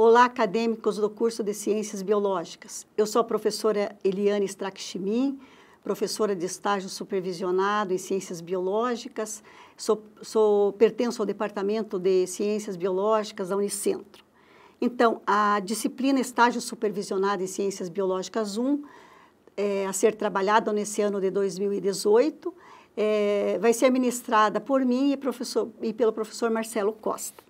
Olá, acadêmicos do curso de Ciências Biológicas. Eu sou a professora Eliane Strachmin, professora de estágio supervisionado em Ciências Biológicas. Sou, sou, pertenço ao Departamento de Ciências Biológicas da Unicentro. Então, a disciplina Estágio Supervisionado em Ciências Biológicas 1, é, a ser trabalhada nesse ano de 2018, é, vai ser ministrada por mim e, professor, e pelo professor Marcelo Costa.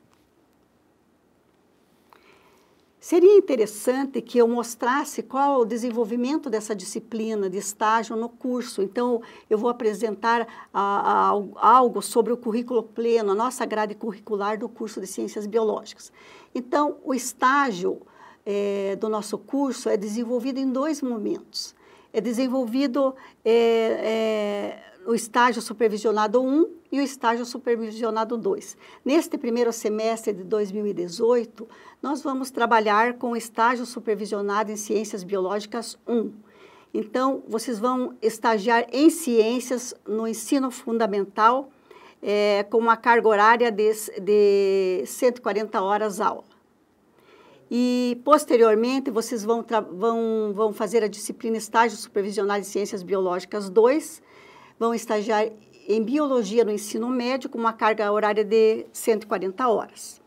Seria interessante que eu mostrasse qual o desenvolvimento dessa disciplina de estágio no curso. Então, eu vou apresentar a, a, algo sobre o currículo pleno, a nossa grade curricular do curso de Ciências Biológicas. Então, o estágio é, do nosso curso é desenvolvido em dois momentos. É desenvolvido é, é, o estágio supervisionado 1 e o estágio supervisionado 2. Neste primeiro semestre de 2018, nós vamos trabalhar com o estágio supervisionado em Ciências Biológicas 1. Então, vocês vão estagiar em ciências no ensino fundamental, é, com uma carga horária de, de 140 horas aula. E, posteriormente, vocês vão, vão, vão fazer a disciplina Estágio Supervisionado de Ciências Biológicas 2, vão estagiar em biologia no ensino médio com uma carga horária de 140 horas.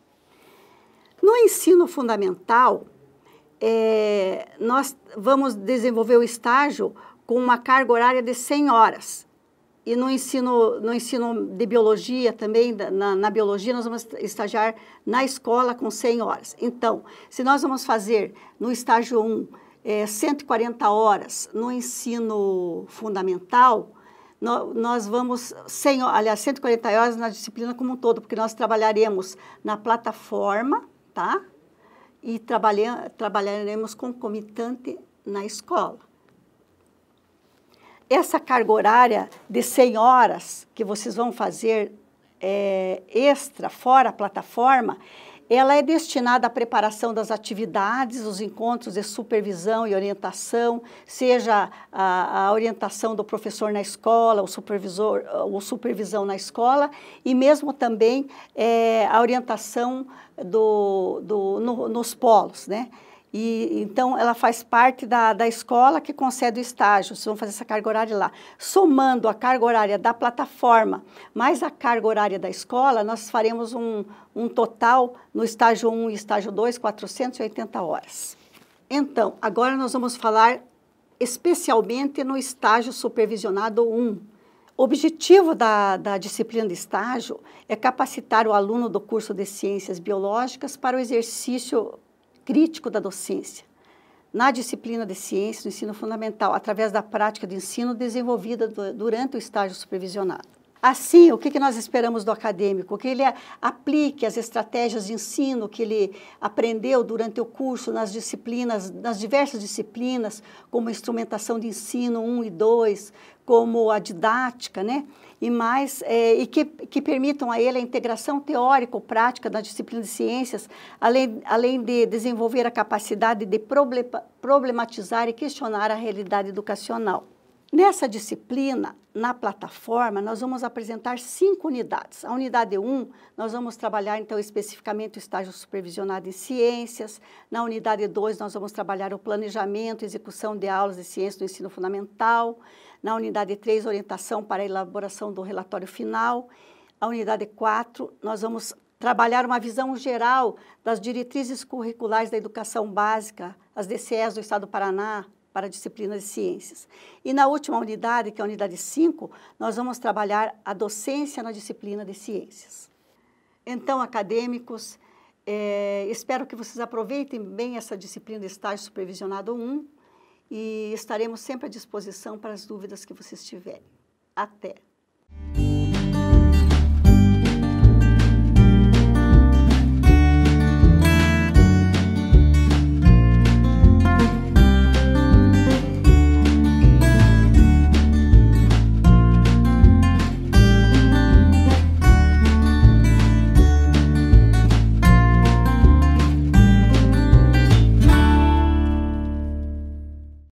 No ensino fundamental, é, nós vamos desenvolver o estágio com uma carga horária de 100 horas. E no ensino, no ensino de biologia também, na, na biologia, nós vamos estagiar na escola com 100 horas. Então, se nós vamos fazer no estágio 1 é, 140 horas no ensino fundamental, nós vamos, 100, aliás, 140 horas na disciplina como um todo, porque nós trabalharemos na plataforma, tá? E trabalha, trabalharemos concomitante na escola. Essa carga horária de 100 horas que vocês vão fazer é, extra, fora a plataforma, ela é destinada à preparação das atividades, os encontros de supervisão e orientação, seja a, a orientação do professor na escola, o supervisor, ou supervisão na escola, e mesmo também é, a orientação do, do, no, nos polos, né? E, então, ela faz parte da, da escola que concede o estágio, vocês vão fazer essa carga horária lá. Somando a carga horária da plataforma mais a carga horária da escola, nós faremos um, um total no estágio 1 e estágio 2, 480 horas. Então, agora nós vamos falar especialmente no estágio supervisionado 1. O objetivo da, da disciplina de estágio é capacitar o aluno do curso de Ciências Biológicas para o exercício crítico da docência na disciplina de ciência do ensino fundamental, através da prática de ensino desenvolvida durante o estágio supervisionado. Assim, o que, que nós esperamos do acadêmico? Que ele aplique as estratégias de ensino que ele aprendeu durante o curso nas disciplinas, nas diversas disciplinas, como instrumentação de ensino 1 e 2, como a didática, né? e mais, é, e que, que permitam a ele a integração teórico-prática da disciplina de ciências, além, além de desenvolver a capacidade de problematizar e questionar a realidade educacional. Nessa disciplina, na plataforma, nós vamos apresentar cinco unidades. A unidade 1, nós vamos trabalhar, então, especificamente o estágio supervisionado em ciências. Na unidade 2, nós vamos trabalhar o planejamento e execução de aulas de ciência no ensino fundamental. Na unidade 3, orientação para a elaboração do relatório final. A unidade 4, nós vamos trabalhar uma visão geral das diretrizes curriculares da educação básica, as DCEs do Estado do Paraná, para a disciplina de ciências. E na última unidade, que é a unidade 5, nós vamos trabalhar a docência na disciplina de ciências. Então, acadêmicos, é, espero que vocês aproveitem bem essa disciplina de estágio supervisionado 1 e estaremos sempre à disposição para as dúvidas que vocês tiverem. Até!